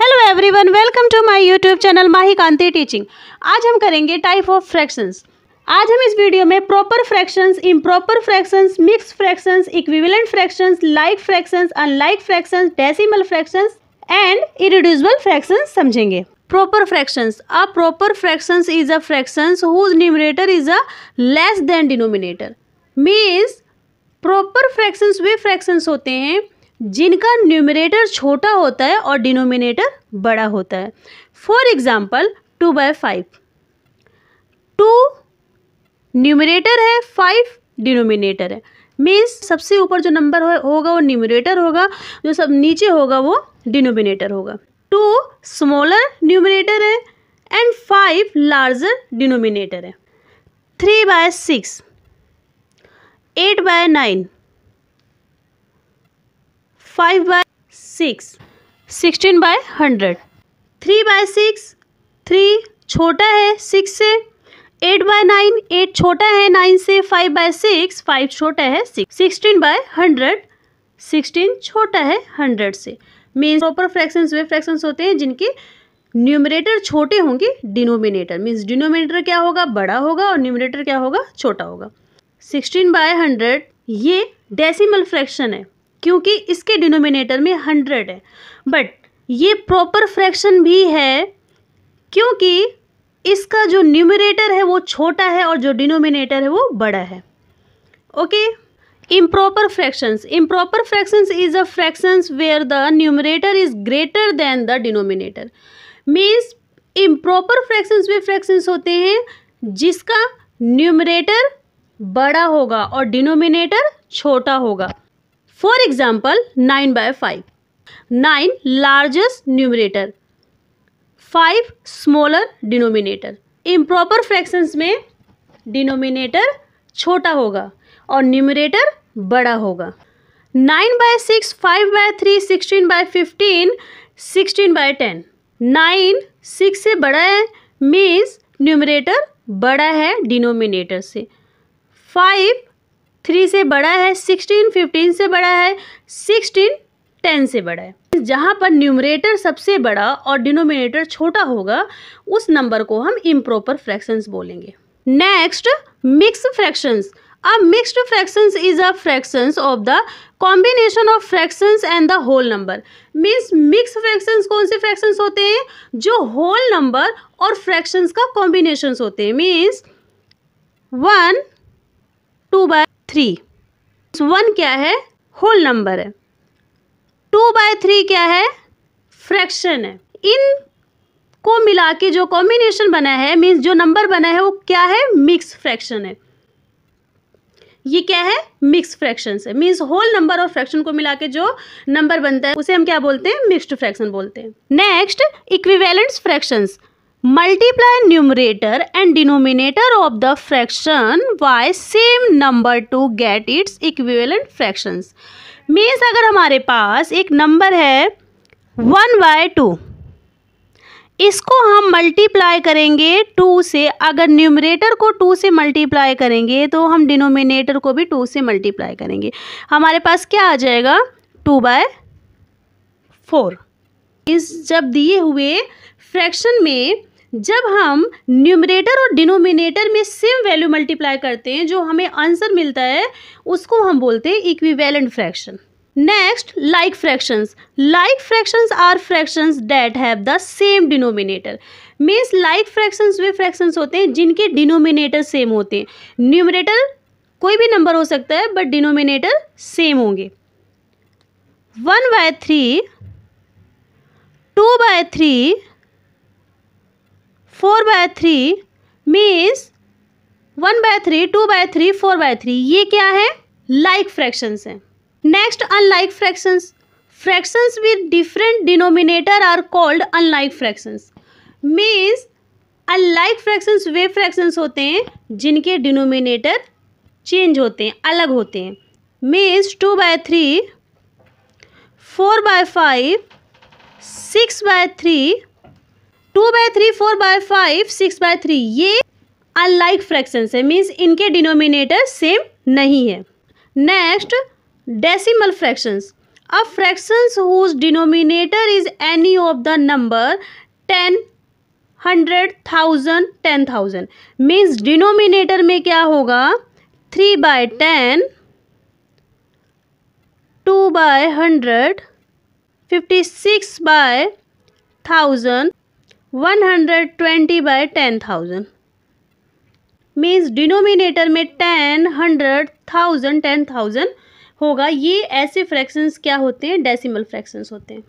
hello everyone welcome to my YouTube channel Mahi Kanti teaching आज हम करेंगे टाइप ऑफ फ्रैक्शंस आज हम इस वीडियो में proper fractions improper fractions mix fractions equivalent fractions like fractions unlike fractions decimal fractions and irreducible fractions समझेंगे proper fractions a proper fractions is a fractions whose numerator is a less than denominator means proper fractions वे fractions होते हैं जिनका numerator छोटा होता है और denominator बड़ा होता है for example two by five two numerator है फाइव डिनोमिनेटर है मीन्स सबसे ऊपर जो नंबर हो, होगा वो न्यूमरेटर होगा जो सब नीचे होगा वो डिनोमिनेटर होगा टू स्मॉलर न्यूमिनेटर है एंड फाइव लार्जर डिनोमिनेटर है three by six eight by nine five by six sixteen by hundred three by six three छोटा है सिक्स से एट बाय नाइन एट छोटा है नाइन से फाइव बाय सिक्स फाइव छोटा है six sixteen by hundred sixteen छोटा है हंड्रेड से मीन्स प्रॉपर फ्रैक्शन वे फ्रैक्शन होते हैं जिनके न्यूमरेटर छोटे होंगे डिनोमिनेटर मीन्स डिनोमिनेटर क्या होगा बड़ा होगा और न्यूमरेटर क्या होगा छोटा होगा सिक्सटीन बाय हंड्रेड ये डेसिमल फ्रैक्शन है क्योंकि इसके डिनोमिनेटर में हंड्रेड है बट ये प्रॉपर फ्रैक्शन भी है क्योंकि इसका जो न्यूमिनेटर है वो छोटा है और जो डिनोमिनेटर है वो बड़ा है okay improper fractions improper fractions is a fractions where the numerator is greater than the denominator means improper fractions वे फ्रैक्शंस होते हैं जिसका न्यूमिनेटर बड़ा होगा और डिनोमिनेटर छोटा होगा for example nine by five nine largest numerator five smaller denominator improper fractions में डिनोमिनेटर छोटा होगा और न्यूमिनेटर बड़ा होगा nine by six five by three sixteen by fifteen sixteen by ten nine six से बड़ा है मीन्स न्यूमिनेटर बड़ा है डिनोमिनेटर से फाइव थ्री से बड़ा है सिक्सटीन फिफ्टीन से बड़ा है सिक्सटीन टेन से बड़ा है जहाँ पर न्यूमरेटर सबसे बड़ा और डिनोमिनेटर छोटा होगा उस नंबर को हम इम्प्रॉपर फ्रैक्शंस बोलेंगे नेक्स्ट मिक्स फ्रैक्शंस अब mixed fractions is a fractions of the combination of fractions and the whole number means mix fractions कौन से फ्रैक्शंस होते हैं जो होल नंबर और फ्रैक्शंस का कॉम्बिनेशन होते हैं means one two by three one क्या है होल नंबर है टू बाय थ्री क्या है फ्रैक्शन है इन को मिला के जो कॉम्बिनेशन बना है मीन्स जो नंबर बना है वो क्या है मिक्स फ्रैक्शन है ये क्या है मिक्स फ्रैक्शन है मीन्स होल नंबर और फ्रैक्शन को मिला के जो नंबर बनता है उसे हम क्या बोलते हैं मिक्सड फ्रैक्शन बोलते हैं next equivalents fractions multiply numerator and denominator of the fraction by same number to get its equivalent fraction means अगर हमारे पास एक नंबर है वन बाय टू इसको हम मल्टीप्लाई करेंगे टू से अगर न्यूमरेटर को टू से मल्टीप्लाई करेंगे तो हम डिनोमिनेटर को भी टू से मल्टीप्लाई करेंगे हमारे पास क्या आ जाएगा टू बाय फोर इस जब दिए हुए फ्रैक्शन में जब हम न्यूमरेटर और डिनोमिनेटर में सेम वैल्यू मल्टीप्लाई करते हैं जो हमें आंसर मिलता है उसको हम बोलते हैं equivalent fraction next like fractions like fractions are fractions that have the same denominator means like fractions वे फ्रैक्शंस होते हैं जिनके डिनोमिनेटर सेम होते हैं न्यूमरेटर कोई भी नंबर हो सकता है बट डिनोमिनेटर सेम होंगे one by three two by three four by three means one by three two by three four by three ये क्या है लाइक like फ्रैक्शंस हैं next unlike fractions fractions with different denominator are called unlike fractions means unlike fractions वे fractions होते हैं जिनके denominator change होते हैं अलग होते हैं means two by three four by five six by three two by three four by five six by three ये अनलाइक फ्रैक्शन है मीन्स इनके डिनोमिनेटर सेम नहीं है नेक्स्ट डेसिमल फ्रैक्शंस अब fractions whose denominator is any of the number ten hundred thousand ten thousand means denominator में क्या होगा three by ten two by hundred fifty six by thousand one hundred twenty by ten thousand means denominator में ten hundred thousand ten thousand होगा ये ऐसे fractions क्या होते हैं डेसिमल फ्रैक्शंस होते हैं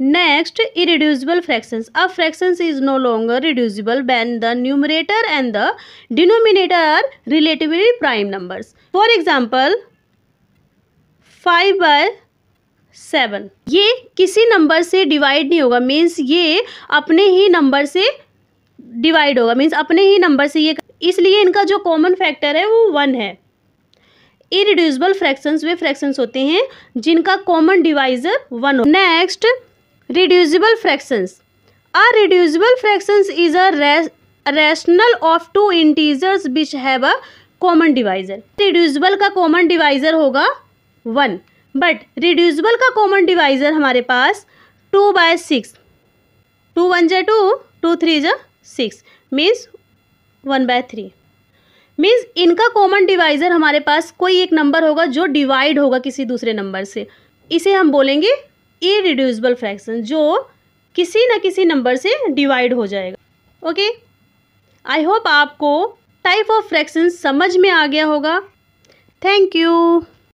नेक्स्ट इरिड्यूसिबल फ्रैक्शंस अब fractions is no longer reducible when the numerator and the denominator are relatively prime numbers for example five by seven ये किसी नंबर से डिवाइड नहीं होगा मीन्स ये अपने ही नंबर से डिवाइड होगा मीन्स अपने ही नंबर से ये इसलिए इनका जो कॉमन फैक्टर है वो वन है इरिड्यूसिबल फ्रैक्शंस वे फ्रैक्शंस होते हैं जिनका कॉमन डिवाइजर वन हो next reducible fractions a reducible fractions is a rational of two integers which have a common divisor reducible का कॉमन डिवाइजर होगा वन बट रिड्यूजबल का कॉमन डिवाइज़र हमारे पास two by six two one जै two two three जै six means one by three means इनका common divisor हमारे पास कोई एक नंबर होगा जो डिवाइड होगा किसी दूसरे नंबर से इसे हम बोलेंगे रिड्यूजबल फ्रैक्शन जो किसी न किसी नंबर से डिवाइड हो जाएगा ओके आई होप आपको टाइप ऑफ फ्रैक्शन समझ में आ गया होगा थैंक यू